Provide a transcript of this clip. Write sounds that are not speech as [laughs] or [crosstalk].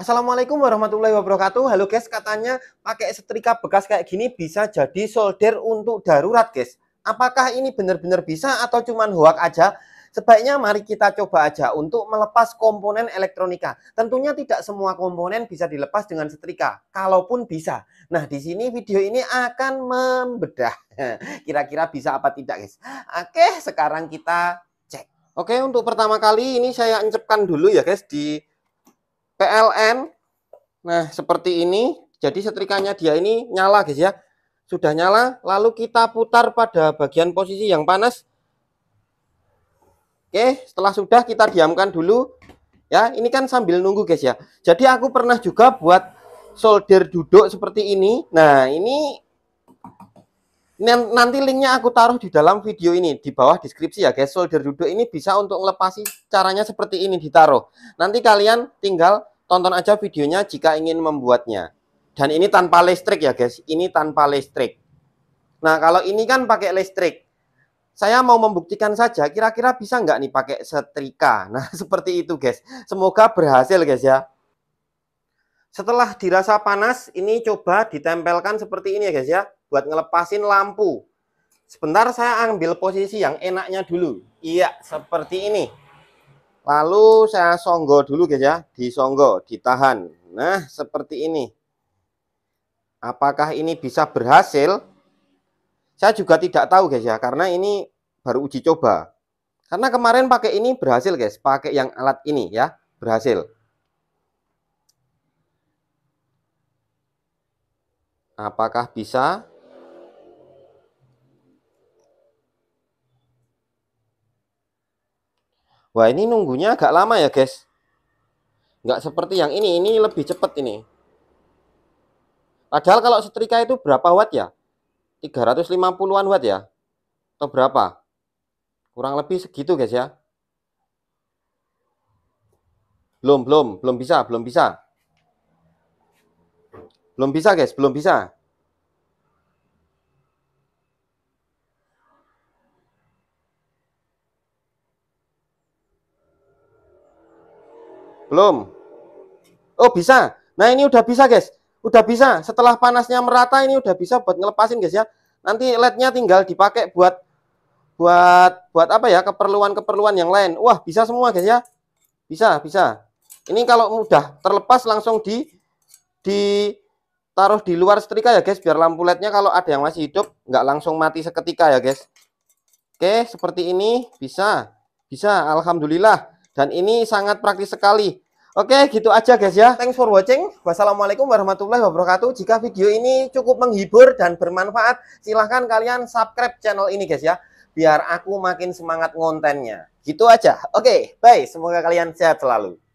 Assalamualaikum warahmatullahi wabarakatuh. Halo guys, katanya pakai setrika bekas kayak gini bisa jadi solder untuk darurat guys. Apakah ini benar-benar bisa atau cuman hoak aja? Sebaiknya mari kita coba aja untuk melepas komponen elektronika. Tentunya tidak semua komponen bisa dilepas dengan setrika, kalaupun bisa. Nah, di sini video ini akan membedah. [laughs] Kira-kira bisa apa tidak guys. Oke, sekarang kita cek. Oke, untuk pertama kali ini saya encepkan dulu ya guys di PLN. Nah, seperti ini. Jadi setrikanya dia ini nyala guys ya. Sudah nyala, lalu kita putar pada bagian posisi yang panas. Oke, setelah sudah kita diamkan dulu. Ya, ini kan sambil nunggu guys ya. Jadi aku pernah juga buat solder duduk seperti ini. Nah, ini nanti linknya aku taruh di dalam video ini di bawah deskripsi ya guys solder duduk ini bisa untuk melepasi caranya seperti ini ditaruh nanti kalian tinggal tonton aja videonya jika ingin membuatnya. Dan ini tanpa listrik ya guys, ini tanpa listrik. Nah kalau ini kan pakai listrik, saya mau membuktikan saja kira-kira bisa nggak nih pakai setrika. [laughs] Nah seperti itu guys, semoga berhasil guys ya. Setelah dirasa panas, ini coba ditempelkan seperti ini ya guys ya, buat ngelepasin lampu. Sebentar saya ambil posisi yang enaknya dulu. Iya, seperti ini. Lalu saya songgo dulu guys ya, disonggo, ditahan. Nah, seperti ini. Apakah ini bisa berhasil? Saya juga tidak tahu guys ya, karena ini baru uji coba. Karena kemarin pakai ini berhasil guys, pakai yang alat ini ya, berhasil. Apakah bisa? Wah ini nunggunya agak lama ya guys. Nggak seperti yang ini, ini lebih cepat ini. Padahal kalau setrika itu berapa watt ya? 350-an watt ya? Atau berapa? Kurang lebih segitu guys ya. Belum, belum, belum bisa, belum bisa. Belum bisa guys, belum bisa. Belum. Oh, bisa. Nah, ini udah bisa, guys. Udah bisa. Setelah panasnya merata ini udah bisa buat ngelepasin, guys ya. Nanti LED-nya tinggal dipakai buat buat buat apa ya? keperluan-keperluan yang lain. Wah, bisa semua, guys ya. Bisa, bisa. Ini kalau mudah terlepas langsung di di taruh di luar setrika ya, guys, biar lampu lednya kalau ada yang masih hidup nggak langsung mati seketika ya, guys. Oke, seperti ini bisa. Bisa, alhamdulillah. Dan ini sangat praktis sekali. Oke, gitu aja guys ya. Thanks for watching. Wassalamualaikum warahmatullahi wabarakatuh. Jika video ini cukup menghibur dan bermanfaat, silahkan kalian subscribe channel ini guys ya. Biar aku makin semangat ngontennya. Gitu aja. Oke, bye. Semoga kalian sehat selalu.